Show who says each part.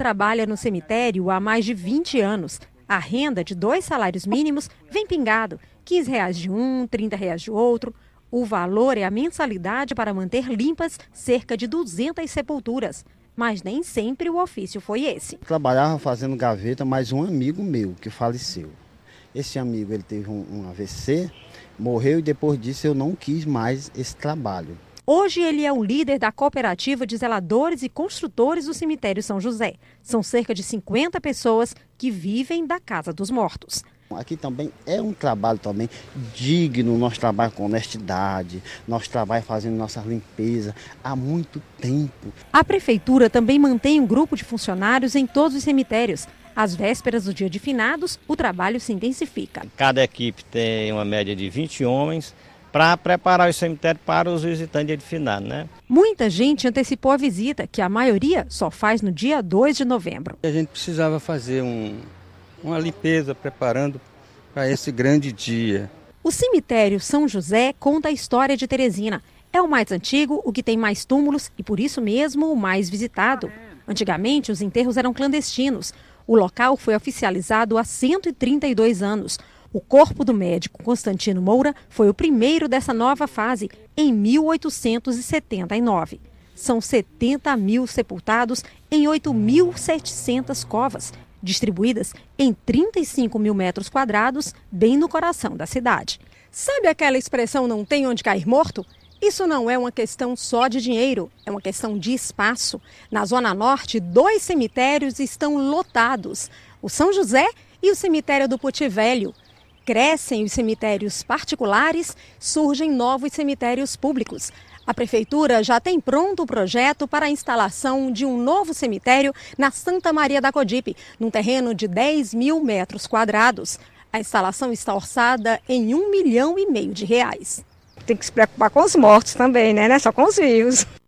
Speaker 1: trabalha no cemitério há mais de 20 anos. A renda de dois salários mínimos vem pingado: 15 reais de um, 30 reais de outro. O valor é a mensalidade para manter limpas cerca de 200 sepulturas. Mas nem sempre o ofício foi esse.
Speaker 2: Trabalhava fazendo gaveta, mas um amigo meu que faleceu. Esse amigo ele teve um, um AVC, morreu e depois disso eu não quis mais esse trabalho.
Speaker 1: Hoje ele é o líder da cooperativa de zeladores e construtores do cemitério São José. São cerca de 50 pessoas que vivem da Casa dos Mortos.
Speaker 2: Aqui também é um trabalho também digno, nós trabalhamos com honestidade, nós trabalhamos fazendo nossa limpeza há muito tempo.
Speaker 1: A prefeitura também mantém um grupo de funcionários em todos os cemitérios. Às vésperas do dia de finados, o trabalho se intensifica.
Speaker 2: Cada equipe tem uma média de 20 homens, para preparar o cemitério para os visitantes de né?
Speaker 1: Muita gente antecipou a visita, que a maioria só faz no dia 2 de novembro.
Speaker 2: A gente precisava fazer um, uma limpeza preparando para esse grande dia.
Speaker 1: O cemitério São José conta a história de Teresina. É o mais antigo, o que tem mais túmulos e por isso mesmo o mais visitado. Antigamente os enterros eram clandestinos. O local foi oficializado há 132 anos. O corpo do médico Constantino Moura foi o primeiro dessa nova fase em 1879. São 70 mil sepultados em 8.700 covas, distribuídas em 35 mil metros quadrados, bem no coração da cidade. Sabe aquela expressão não tem onde cair morto? Isso não é uma questão só de dinheiro, é uma questão de espaço. Na Zona Norte, dois cemitérios estão lotados: o São José e o cemitério do Puti Velho crescem os cemitérios particulares, surgem novos cemitérios públicos. A prefeitura já tem pronto o projeto para a instalação de um novo cemitério na Santa Maria da Codipe, num terreno de 10 mil metros quadrados. A instalação está orçada em um milhão e meio de reais. Tem que se preocupar com os mortos também, né? Não é só com os vivos.